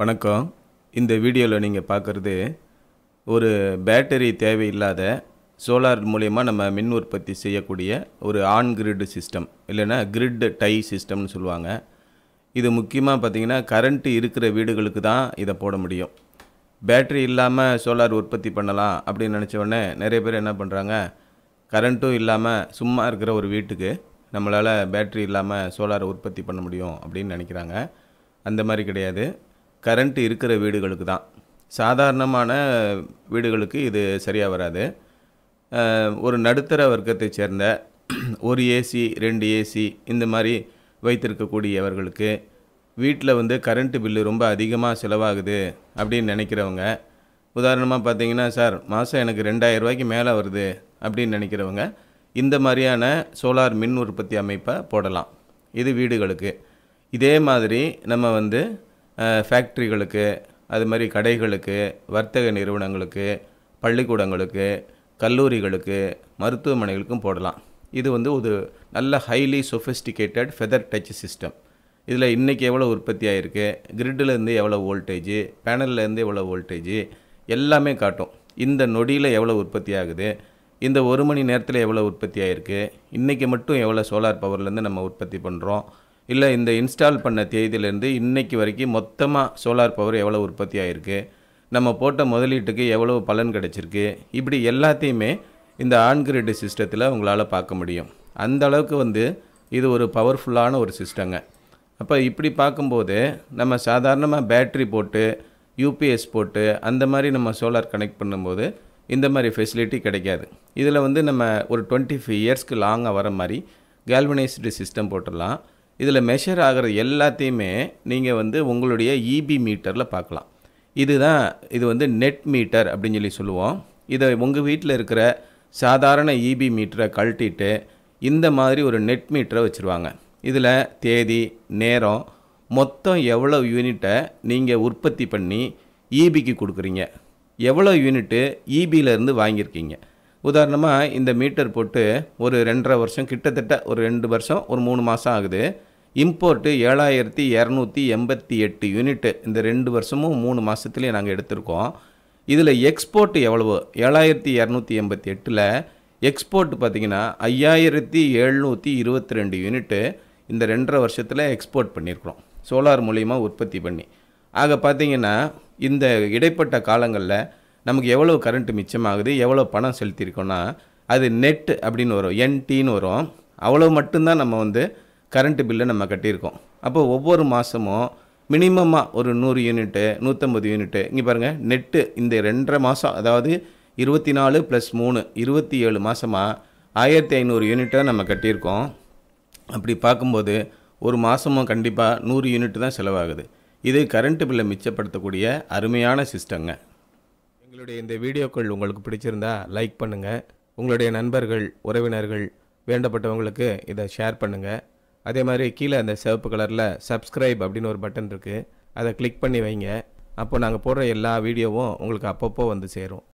வணக்கம் இந்த வீடியோவில் நீங்கள் பார்க்குறது ஒரு பேட்டரி தேவையில்லாத சோலார் மூலயமா நம்ம மின் உற்பத்தி செய்யக்கூடிய ஒரு ஆன் கிரிட் சிஸ்டம் இல்லைன்னா கிரிட் டை சிஸ்டம்னு சொல்லுவாங்க இது முக்கியமாக பார்த்திங்கன்னா கரண்ட்டு இருக்கிற வீடுகளுக்கு தான் இதை போட முடியும் பேட்டரி இல்லாமல் சோலார் உற்பத்தி பண்ணலாம் அப்படின்னு உடனே நிறைய பேர் என்ன பண்ணுறாங்க கரண்ட்டும் இல்லாமல் சும்மா இருக்கிற ஒரு வீட்டுக்கு நம்மளால் பேட்டரி இல்லாமல் சோலார் உற்பத்தி பண்ண முடியும் அப்படின்னு நினைக்கிறாங்க அந்த மாதிரி கிடையாது கரண்ட்டு இருக்கிற வீடுகளுக்கு தான் சாதாரணமான வீடுகளுக்கு இது சரியாக வராது ஒரு நடுத்தர வர்க்கத்தை சேர்ந்த ஒரு ஏசி ரெண்டு ஏசி இந்த மாதிரி வைத்திருக்கக்கூடியவர்களுக்கு வீட்டில் வந்து கரண்ட்டு பில்லு ரொம்ப அதிகமாக செலவாகுது அப்படின்னு நினைக்கிறவங்க உதாரணமாக பார்த்தீங்கன்னா சார் மாதம் எனக்கு ரூபாய்க்கு மேலே வருது அப்படின்னு நினைக்கிறவங்க இந்த மாதிரியான சோலார் மின் உற்பத்தி அமைப்பை போடலாம் இது வீடுகளுக்கு இதே மாதிரி நம்ம வந்து ஃபேக்ட்ரிகளுக்கு அது மாதிரி கடைகளுக்கு வர்த்தக நிறுவனங்களுக்கு பள்ளிக்கூடங்களுக்கு கல்லூரிகளுக்கு மருத்துவமனைகளுக்கும் போடலாம் இது வந்து ஒரு நல்ல highly sophisticated feather touch system இதில் இன்றைக்கி எவ்வளோ உற்பத்தி ஆகிருக்கு கிரிட்டிலேருந்து எவ்வளோ வோல்டேஜ் பேனல்லேருந்து எவ்வளோ வோல்டேஜ் எல்லாமே காட்டும் இந்த நொடியில் எவ்வளோ உற்பத்தி ஆகுது இந்த ஒரு மணி நேரத்தில் எவ்வளோ உற்பத்தி ஆகிருக்கு இன்றைக்கி மட்டும் எவ்வளோ சோலார் பவர்லேருந்து நம்ம உற்பத்தி பண்ணுறோம் இல்லை இந்த இன்ஸ்டால் பண்ண தேதியிலேருந்து இன்றைக்கு வரைக்கும் மொத்தமாக சோலார் பவர் எவ்வளோ உற்பத்தி ஆகிருக்கு நம்ம போட்ட முதலீட்டுக்கு எவ்வளோ பலன் கிடச்சிருக்கு இப்படி எல்லாத்தையுமே இந்த ஆன்கிரிட் சிஸ்டத்தில் உங்களால் பார்க்க முடியும் அந்த அளவுக்கு வந்து இது ஒரு பவர்ஃபுல்லான ஒரு சிஸ்டங்க அப்போ இப்படி பார்க்கும்போது நம்ம சாதாரணமாக பேட்ரி போட்டு யூபிஎஸ் போட்டு அந்த மாதிரி நம்ம சோலார் கனெக்ட் பண்ணும்போது இந்த மாதிரி ஃபெசிலிட்டி கிடைக்காது இதில் வந்து நம்ம ஒரு டுவெண்ட்டி ஃபைவ் இயர்ஸ்க்கு லாங்காக வர மாதிரி கேல்வனைஸ்டு சிஸ்டம் போட்டுடலாம் இதில் மெஷர் ஆகிற எல்லாத்தையுமே நீங்கள் வந்து உங்களுடைய இபி e மீட்டரில் பார்க்கலாம் இதுதான் இது வந்து நெட் மீட்டர் அப்படின்னு சொல்லி சொல்லுவோம் இதை உங்கள் வீட்டில் இருக்கிற சாதாரண இபி e மீட்டரை கழட்டிட்டு இந்த மாதிரி ஒரு நெட் மீட்டரை வச்சுருவாங்க இதில் தேதி நேரம் மொத்தம் எவ்வளோ யூனிட்டை நீங்கள் உற்பத்தி பண்ணி இபிக்கு e கொடுக்குறீங்க எவ்வளோ யூனிட்டு இபியிலேருந்து வாங்கியிருக்கீங்க உதாரணமாக இந்த மீட்டர் போட்டு ஒரு ரெண்டரை வருஷம் கிட்டத்தட்ட ஒரு ரெண்டு வருஷம் ஒரு மூணு மாதம் ஆகுது இம்போர்ட்டு ஏழாயிரத்தி இரநூத்தி எண்பத்தி எட்டு யூனிட்டு இந்த ரெண்டு வருஷமும் மூணு மாதத்துலேயும் நாங்கள் எடுத்திருக்கோம் இதில் எக்ஸ்போர்ட் எவ்வளவோ ஏழாயிரத்தி இரநூத்தி எண்பத்தி எட்டில் எக்ஸ்போர்ட் பார்த்திங்கன்னா ஐயாயிரத்தி எழுநூற்றி இருபத்தி ரெண்டு யூனிட்டு இந்த ரெண்டரை வருஷத்தில் எக்ஸ்போர்ட் பண்ணியிருக்கிறோம் சோலார் மூலிமா உற்பத்தி பண்ணி ஆக பார்த்திங்கன்னா இந்த இடைப்பட்ட காலங்களில் நமக்கு எவ்வளோ கரண்ட்டு மிச்சமாகுது எவ்வளோ பணம் செலுத்தியிருக்கோன்னா அது நெட் அப்படின்னு வரும் என்டின்னு வரும் அவ்வளோ மட்டும்தான் நம்ம வந்து கரண்ட்டு பில்லை நம்ம கட்டியிருக்கோம் அப்போ ஒவ்வொரு மாதமும் மினிமமாக ஒரு நூறு யூனிட்டு நூற்றம்பது யூனிட்டு இங்கே பாருங்கள் நெட்டு இந்த ரெண்டரை மாதம் அதாவது இருபத்தி நாலு ப்ளஸ் மூணு இருபத்தி ஏழு மாதமாக ஆயிரத்தி ஐநூறு யூனிட்டை நம்ம கட்டியிருக்கோம் அப்படி பார்க்கும்போது ஒரு மாதமும் கண்டிப்பாக நூறு யூனிட் தான் செலவாகுது இது கரண்ட்டு பில்லை மிச்சப்படுத்தக்கூடிய அருமையான சிஸ்டங்க எங்களுடைய இந்த வீடியோக்கள் உங்களுக்கு பிடிச்சிருந்தா லைக் பண்ணுங்கள் உங்களுடைய நண்பர்கள் உறவினர்கள் வேண்டப்பட்டவங்களுக்கு இதை ஷேர் பண்ணுங்கள் அதே மாதிரி கீழே அந்த சிவப்பு கலரில் சப்ஸ்கிரைப் அப்படின்னு ஒரு பட்டன் இருக்குது அதை கிளிக் பண்ணி வைங்க அப்போ நாங்கள் போடுற எல்லா வீடியோவும் உங்களுக்கு அப்பப்போ வந்து சேரும்